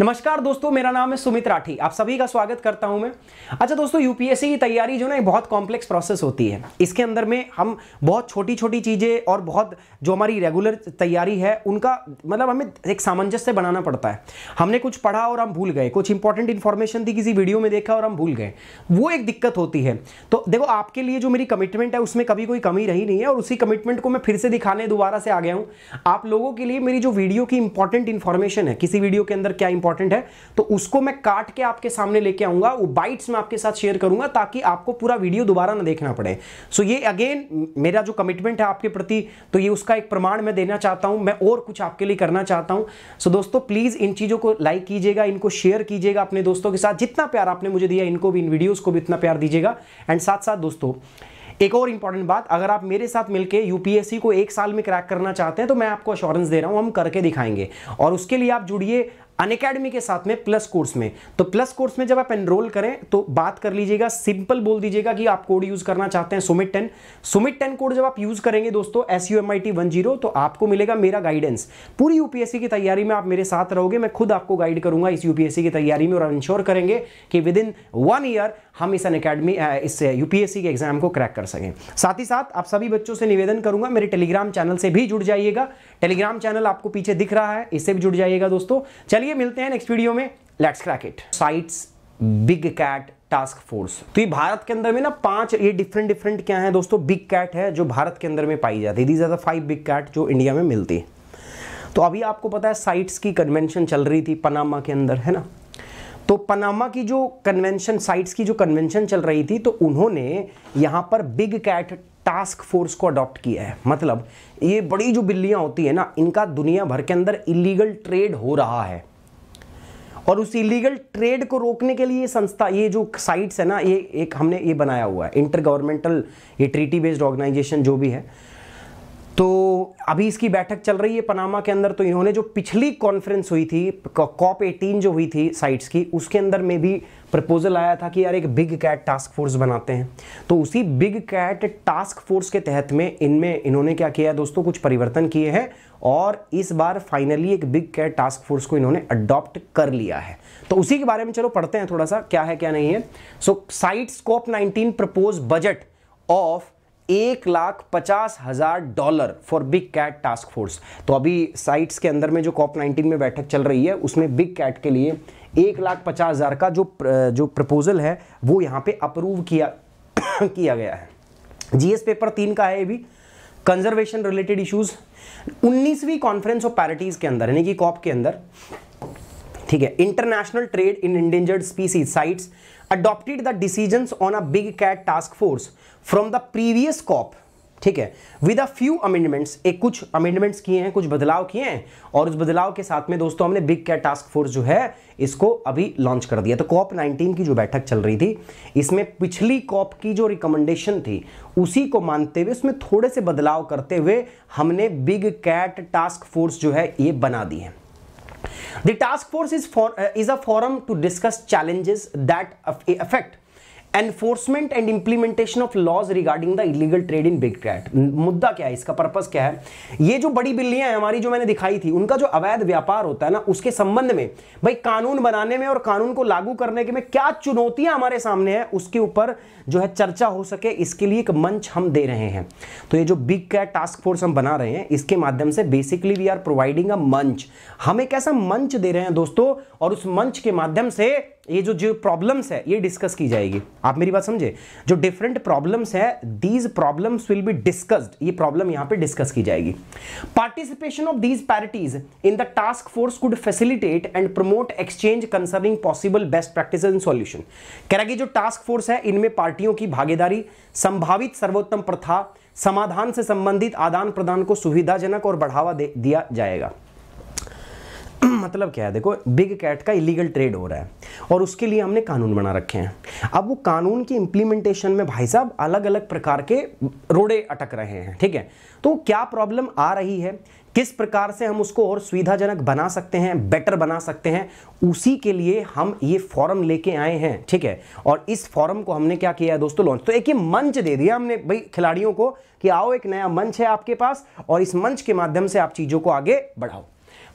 नमस्कार दोस्तों मेरा नाम है सुमित राठी आप सभी का स्वागत करता हूं मैं अच्छा दोस्तों यूपीएससी की तैयारी जो ना बहुत कॉम्प्लेक्स प्रोसेस होती है इसके अंदर में हम बहुत छोटी छोटी चीज़ें और बहुत जो हमारी रेगुलर तैयारी है उनका मतलब हमें एक सामंजस्य बनाना पड़ता है हमने कुछ पढ़ा और हम भूल गए कुछ इंपॉर्टेंट इन्फॉर्मेशन थी किसी वीडियो में देखा और हम भूल गए वो एक दिक्कत होती है तो देखो आपके लिए जो मेरी कमिटमेंट है उसमें कभी कोई कमी रही नहीं है और उसी कमिटमेंट को मैं फिर से दिखाने दोबारा से आ गया हूँ आप लोगों के लिए मेरी जो वीडियो की इंपॉर्टेंट इन्फॉर्मेशन है किसी वीडियो के अंदर क्या इंपॉर्टेंट है तो उसको मैं काट के आपके सामने लेके आऊंगा वो बाइट्स में आपके साथ शेयर करूंगा ताकि आपको पूरा वीडियो दोबारा ना देखना पड़े सो ये अगेन मेरा जो कमिटमेंट है आपके प्रति तो ये उसका एक प्रमाण मैं देना चाहता हूं मैं और कुछ आपके लिए करना चाहता हूं सो दोस्तों प्लीज़ इन चीज़ों को लाइक कीजिएगा इनको शेयर कीजिएगा अपने दोस्तों के साथ जितना प्यार आपने मुझे दिया इनको भी इन वीडियोज़ को भी इतना प्यार दीजिएगा एंड साथ साथ दोस्तों एक और इंपॉर्टेंट बात अगर आप मेरे साथ मिलकर यूपीएससी को एक साल में क्रैक करना चाहते हैं तो मैं आपको अश्योरेंस दे रहा हूं हम करके दिखाएंगे और उसके लिए आप जुड़िए अनकेडमी के साथ में प्लस कोर्स में तो प्लस कोर्स में जब आप एनरोल करें तो बात कर लीजिएगा सिंपल बोल दीजिएगा कि आप कोड यूज करना चाहते हैं Sumit ten Sumit ten code जब आप यूज करेंगे दोस्तों S U M I T one zero तो आपको मिलेगा मेरा गाइडेंस पूरी यूपीएससी की तैयारी में आप मेरे साथ रहोगे मैं खुद आपको गाइड करूंगा इस यूपीएससी की तैयारी में और इंश्योर करेंगे कि विद इन वन ईयर हम इस अन अकेडमी इस यूपीएससी के एग्जाम को क्रैक कर सकें साथ ही साथ आप सभी बच्चों से निवेदन करूंगा मेरे टेलीग्राम चैनल से भी जुड़ जाइएगा टेलीग्राम चैनल आपको पीछे दिख रहा है इससे भी जुड़ जाइएगा दोस्तों चलिए चलिए मिलते हैं नेक्स्ट वीडियो में let's crack it CITES big cat task force तो ये भारत के अंदर में ना पांच ये डिफरेंट डिफरेंट क्या है दोस्तों बिग कैट है जो भारत के अंदर में पाई जाती है फाइव बिग कैट जो इंडिया में मिलती है तो अभी आपको पता है साइट्स की कन्वेंशन चल रही थी पनामा के अंदर है ना तो पनामा की जो कन्वेंशन साइट्स की जो कन्वेंशन चल रही थी तो उन्होंने यहाँ पर बिग कैट टास्क फोर्स को अडॉप्ट किया है मतलब ये बड़ी जो बिल्लियाँ होती है ना इनका दुनिया भर के अंदर इलीगल ट्रेड हो रहा है और उस इलीगल ट्रेड को रोकने के लिए संस्था ये जो साइट्स है ना ये एक हमने ये बनाया हुआ है इंटर गवर्नमेंटल ये ट्रीटी बेस्ड ऑर्गेनाइजेशन जो भी है तो अभी इसकी बैठक चल रही है पनामा के अंदर तो इन्होंने जो पिछली कॉन्फ्रेंस हुई थी कॉप एटीन जो हुई थी साइट्स की उसके अंदर में भी प्रपोजल आया था कि यार एक बिग कैट टास्क फोर्स बनाते हैं तो उसी बिग कैट टास्क फोर्स के तहत में इनमें इन्होंने क्या किया है दोस्तों कुछ परिवर्तन किए हैं और इस बार फाइनली एक बिग कैट टास्क फोर्स को इन्होंने अडॉप्ट कर लिया है तो उसी के बारे में चलो पढ़ते हैं थोड़ा सा क्या है क्या नहीं है so CITES COP 19 propose budget of एक लाख पचास हजार dollar for big cat task force तो अभी साइट्स के अंदर में जो कॉप 19 में बैठक चल रही है उसमें बिग कैट के लिए एक लाख पचास हजार का जो जो प्रपोजल है वो यहां पे अप्रूव किया किया गया है जीएस पेपर तीन का है ये भी कंजर्वेशन रिलेटेड इश्यूज 19वीं कॉन्फ्रेंस ऑफ पैरिटीज के अंदर यानी कि कॉप के अंदर ठीक है international trade in endangered species CITES adopted the decisions on a big cat task force from the previous COP ठीक है विद अ फ्यू अमेंडमेंट्स एक कुछ अमेंडमेंट्स किए हैं कुछ बदलाव किए हैं और उस बदलाव के साथ में दोस्तों हमने बिग कैट टास्क फोर्स जो है इसको अभी लॉन्च कर दिया तो कॉप 19 की जो बैठक चल रही थी इसमें पिछली कॉप की जो रिकमेंडेशन थी उसी को मानते हुए उसमें थोड़े से बदलाव करते हुए हमने बिग कैट टास्क फोर्स जो है ये बना दी है the task force is for is a forum to discuss challenges that affect enforcement and implementation of laws regarding the illegal trade in big cat मुद्दा क्या है इसका पर्पज क्या है ये जो बड़ी बिल्लियां हैं हमारी जो मैंने दिखाई थी उनका जो अवैध व्यापार होता है ना उसके संबंध में भाई कानून बनाने में और कानून को लागू करने के में क्या चुनौतियां हमारे सामने हैं उसके ऊपर जो है चर्चा हो सके इसके लिए एक मंच हम दे रहे हैं तो ये जो बिग कैट टास्क फोर्स हम बना रहे हैं इसके माध्यम से basically we are providing a मंच हम एक ऐसा मंच दे रहे हैं दोस्तों और उस मंच के माध्यम से ये जो जो प्रॉब्लम्स है ये डिस्कस की जाएगी आप मेरी बात समझे जो डिफरेंट प्रॉब्लम्स है these problems will be discussed ये प्रॉब्लम यहां पे डिस्कस की जाएगी participation of these parties in the task force could facilitate and promote exchange concerning possible best practice in solution कह रहा कि जो टास्क फोर्स है इनमें पार्टियों की भागीदारी संभावित सर्वोत्तम प्रथा समाधान से संबंधित आदान प्रदान को सुविधाजनक और बढ़ावा दिया जाएगा मतलब क्या है देखो बिग कैट का इलीगल ट्रेड हो रहा है और उसके लिए हमने कानून बना रखे हैं अब वो कानून की इम्प्लीमेंटेशन में भाई साहब अलग अलग प्रकार के रोड़े अटक रहे हैं ठीक है तो क्या प्रॉब्लम आ रही है किस प्रकार से हम उसको और सुविधाजनक बना सकते हैं बेटर बना सकते हैं उसी के लिए हम ये फॉरम लेके आए हैं ठीक है और इस फॉरम को हमने क्या किया है दोस्तों लॉन्च तो एक ये मंच दे दिया हमने भाई खिलाड़ियों को कि आओ एक नया मंच है आपके पास और इस मंच के माध्यम से आप चीज़ों को आगे बढ़ाओ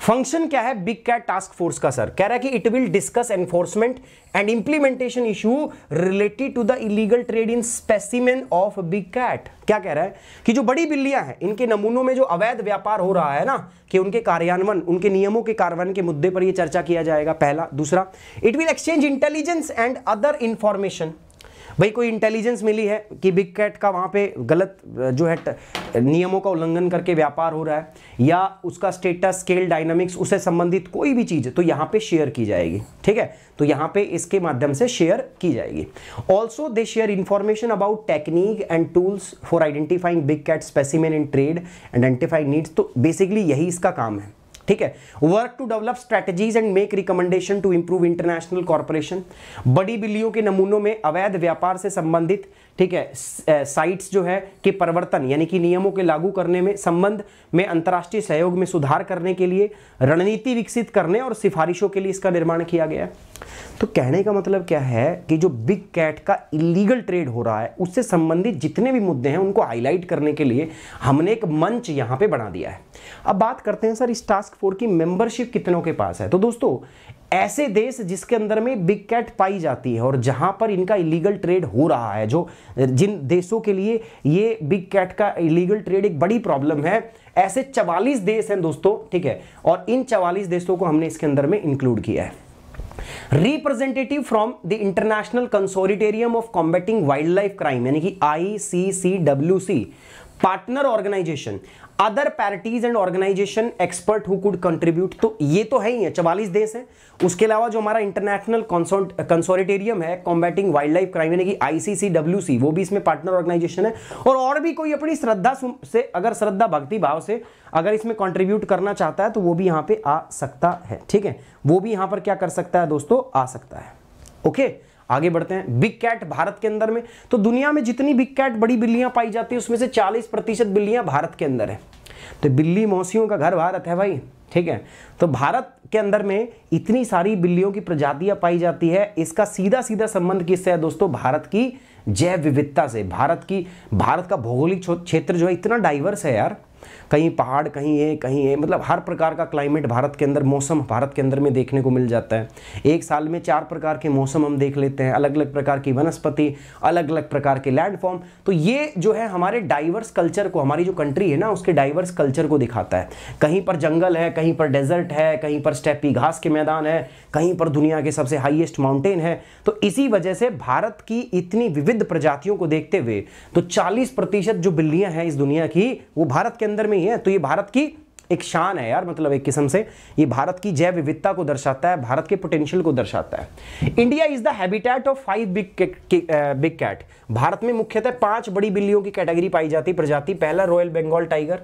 फंक्शन क्या है बिग कैट टास्क फोर्स का सर कह रहा है कि it will discuss enforcement and implementation issue related to the illegal trade in specimen of big cat क्या कह रहा है कि जो बड़ी बिल्लियां हैं इनके नमूनों में जो अवैध व्यापार हो रहा है ना कि उनके कार्यान्वयन उनके नियमों के कार्यान्वयन के मुद्दे पर यह चर्चा किया जाएगा पहला दूसरा it will exchange intelligence and other information भाई कोई इंटेलिजेंस मिली है कि बिग कैट का वहाँ पे गलत जो है नियमों का उल्लंघन करके व्यापार हो रहा है या उसका स्टेटस स्केल डायनामिक्स उससे संबंधित कोई भी चीज़ तो यहाँ पे शेयर की जाएगी ठीक है तो यहाँ पे इसके माध्यम से शेयर की जाएगी also they share information about technique and tools for identifying big cat specimen in trade identifying needs तो बेसिकली यही इसका काम है ठीक है work to develop strategies and make recommendation to improve international corporation बड़ी बिल्लियों के नमूनों में अवैध व्यापार से संबंधित ठीक है साइट्स जो है के परिवर्तन यानी कि नियमों के लागू करने में संबंध में अंतर्राष्ट्रीय सहयोग में सुधार करने के लिए रणनीति विकसित करने और सिफारिशों के लिए इसका निर्माण किया गया तो कहने का मतलब क्या है कि जो बिग कैट का इलीगल ट्रेड हो रहा है उससे संबंधित जितने भी मुद्दे हैं उनको हाईलाइट करने के लिए हमने एक मंच यहां पे बना दिया है अब बात करते हैं सर इस टास्क फोर की मेंबरशिप कितनों के पास है तो दोस्तों ऐसे देश जिसके अंदर में बिग कैट पाई जाती है और जहां पर इनका इलीगल ट्रेड हो रहा है जो जिन देशों के लिए ये बिग कैट का इलीगल ट्रेड एक बड़ी प्रॉब्लम है ऐसे 44 देश हैं दोस्तों ठीक है और इन 44 देशों को हमने इसके अंदर में इंक्लूड किया है representative from the international consortium of combating wildlife crime यानी कि आई partner organisation other parties and organisation expert who could contribute तो ये तो है ही है चवालीस देश है उसके अलावा जो हमारा इंटरनेशनल कंसोरिटेरियम है कॉम्बैटिंग वाइल्ड लाइफ क्राइम यानी कि आईसीसी डब्ल्यू वो भी इसमें पार्टनर ऑर्गेनाइजेशन है और और भी कोई अपनी श्रद्धा से अगर श्रद्धा भक्ति भाव से अगर इसमें कॉन्ट्रीब्यूट करना चाहता है तो वो भी यहाँ पे आ सकता है ठीक है वो भी यहाँ पर क्या कर सकता है दोस्तों आ सकता है ओके okay? आगे बढ़ते हैं बिग कैट भारत के अंदर में तो दुनिया में जितनी बिग कैट बड़ी बिल्लियां पाई जाती है उसमें से 40 प्रतिशत बिल्लियां भारत के अंदर है तो बिल्ली मौसियों का घर भारत है भाई ठीक है तो भारत के अंदर में इतनी सारी बिल्लियों की प्रजातियां पाई जाती है इसका सीधा सीधा संबंध किससे है दोस्तों भारत की जैव विविधता से भारत की भारत का भौगोलिक क्षेत्र जो है इतना डाइवर्स है यार कहीं पहाड़ कहीं है कहीं है मतलब हर प्रकार का क्लाइमेट भारत के अंदर मौसम भारत के अंदर में देखने को मिल जाता है एक साल में चार प्रकार के मौसम हम देख लेते हैं अलग अलग प्रकार की वनस्पति अलग अलग प्रकार के लैंडफॉर्म तो ये जो है हमारे डाइवर्स कल्चर को हमारी जो कंट्री है ना उसके डाइवर्स कल्चर को दिखाता है कहीं पर जंगल है कहीं पर डेजर्ट है कहीं पर स्टेपी घास के मैदान है कहीं पर दुनिया के सबसे हाइएस्ट माउंटेन है तो इसी वजह से भारत की इतनी विविध प्रजातियों को देखते हुए तो चालीस प्रतिशत जो बिल्लियां हैं इस दुनिया की वो भारत के अंदर अंदर में ही है तो ये भारत की एक शान है यार मतलब एक किस्म से ये भारत की जैव विविधता को दर्शाता है भारत के पोटेंशियल को दर्शाता है India is the habitat of five big big cat Bharat में मुख्यतः पांच बड़ी बिल्लियों की कैटेगरी पाई जाती प्रजाति पहला रॉयल बंगाल टाइगर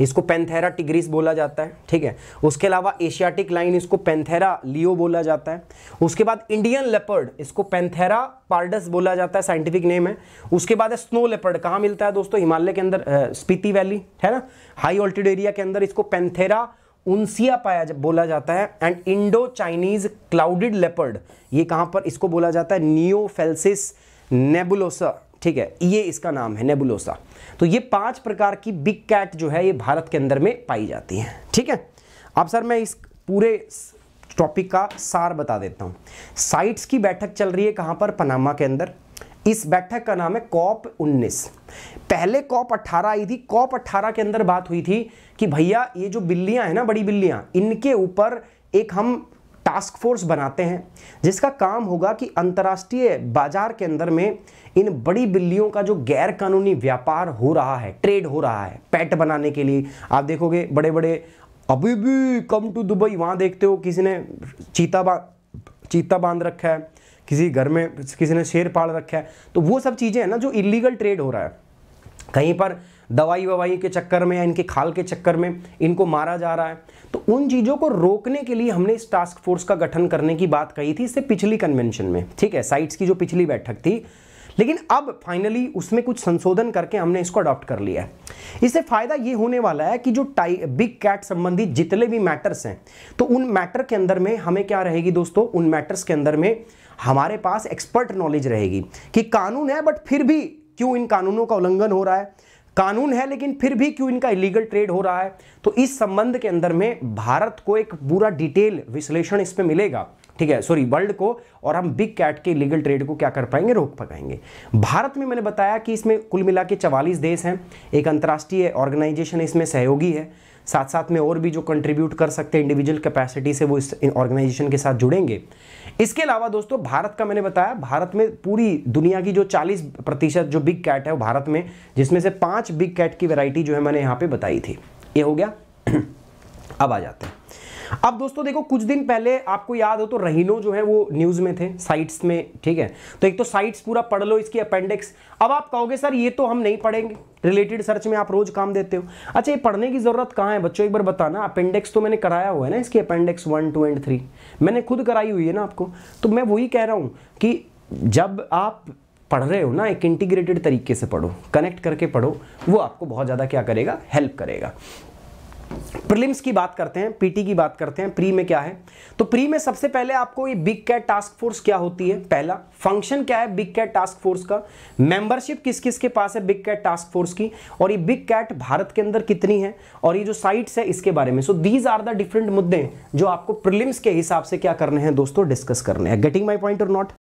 इसको पेंथेरा टिग्रिस बोला जाता है ठीक है उसके अलावा एशियाटिक लाइन इसको पेंथेरा लियो बोला जाता है उसके बाद इंडियन लेपर्ड इसको पेंथेरा पार्डस बोला जाता है साइंटिफिक नेम है उसके बाद है स्नो लेपर्ड कहाँ मिलता है दोस्तों हिमालय के अंदर स्पीति वैली है ना हाई ऑल्टीड एरिया के अंदर इसको पेंथेरा उनसिया पाया जा, बोला जाता है and Indo Chinese clouded leopard ये कहाँ पर इसको बोला जाता है नियोफेल्सिस नेबुलोसा ठीक है ये इसका नाम है नेबुलोसा तो ये पांच प्रकार की बिग कैट जो है ये भारत के अंदर में पाई जाती हैं ठीक है अब सर मैं इस पूरे टॉपिक का सार बता देता हूँ साइट्स की बैठक चल रही है कहाँ पर पनामा के अंदर इस बैठक का नाम है कॉप 19 पहले कॉप 18 आई थी कॉप 18 के अंदर बात हुई थी कि भैया ये जो बिल्लियां हैं ना बड़ी बिल्लियां इनके ऊपर एक हम टास्क फोर्स बनाते हैं जिसका काम होगा कि अंतर्राष्ट्रीय बाजार के अंदर में इन बड़ी बिल्लियों का जो गैर कानूनी व्यापार हो रहा है ट्रेड हो रहा है पैट बनाने के लिए आप देखोगे बड़े बड़े अभी भी कम टू दुबई वहाँ देखते हो किसी ने चीता बा चीता बांध रखा है किसी घर में किसी ने शेर पाल रखा है तो वो सब चीज़ें हैं ना जो इलीगल ट्रेड हो रहा है कहीं पर दवाई ववाई के चक्कर में या इनके खाल के चक्कर में इनको मारा जा रहा है तो उन चीज़ों को रोकने के लिए हमने इस टास्क फोर्स का गठन करने की बात कही थी इससे पिछली कन्वेंशन में ठीक है साइट्स की जो पिछली बैठक थी लेकिन अब फाइनली उसमें कुछ संशोधन करके हमने इसको अडॉप्ट कर लिया है इससे फायदा ये होने वाला है कि जो टाई बिग कैट संबंधी जितने भी मैटर्स हैं तो उन मैटर के अंदर में हमें क्या रहेगी दोस्तों उन मैटर्स के अंदर में हमारे पास एक्सपर्ट नॉलेज रहेगी कि कानून है बट फिर भी क्यों इन कानूनों का उल्लंघन हो रहा है कानून है लेकिन फिर भी क्यों इनका इलीगल ट्रेड हो रहा है तो इस संबंध के अंदर में भारत को एक पूरा डिटेल विश्लेषण इस पर मिलेगा ठीक है सॉरी वर्ल्ड को और हम बिग कैट के लीगल ट्रेड को क्या कर पाएंगे रोक पाएंगे भारत में मैंने बताया कि इसमें कुल मिला के चवालीस देश हैं एक अंतर्राष्ट्रीय ऑर्गेनाइजेशन इसमें सहयोगी है साथ साथ में और भी जो कंट्रीब्यूट कर सकते हैं इंडिविजुअल कैपेसिटी से वो इस ऑर्गेनाइजेशन के साथ जुड़ेंगे इसके अलावा दोस्तों भारत का मैंने बताया भारत में पूरी दुनिया की जो 40 प्रतिशत जो बिग कैट है वो भारत में जिसमें से पांच बिग कैट की वैरायटी जो है मैंने यहाँ पे बताई थी ये हो गया अब आ जाते हैं अब दोस्तों देखो कुछ दिन पहले आपको याद हो तो रहीनो जो है वो न्यूज़ में थे साइट्स में ठीक है तो एक तो साइट्स पूरा पढ़ लो इसकी अपेंडिक्स अब आप कहोगे सर ये तो हम नहीं पढ़ेंगे रिलेटेड सर्च में आप रोज काम देते हो अच्छा ये पढ़ने की ज़रूरत कहाँ है बच्चों एक बार बताना अपेंडिक्स तो मैंने कराया हुआ है ना इसकी appendix one two and three मैंने खुद कराई हुई है ना आपको तो मैं वही कह रहा हूँ कि जब आप पढ़ रहे हो ना एक इंटीग्रेटेड तरीके से पढ़ो कनेक्ट करके पढ़ो वो आपको बहुत ज़्यादा क्या करेगा हेल्प करेगा प्रिलिम्स की बात करते हैं पीटी की बात करते हैं प्री में क्या है तो प्री में सबसे पहले आपको ये बिग कैट टास्क फोर्स क्या होती है पहला फंक्शन क्या है बिग कैट टास्क फोर्स का मेंबरशिप किस किस के पास है बिग कैट टास्क फोर्स की और ये बिग कैट भारत के अंदर कितनी है और ये जो साइट्स है इसके बारे में so these are the different मुद्दे जो आपको प्रिलिम्स के हिसाब से क्या करने हैं दोस्तों डिस्कस करने हैं गेटिंग माई पॉइंट और नॉट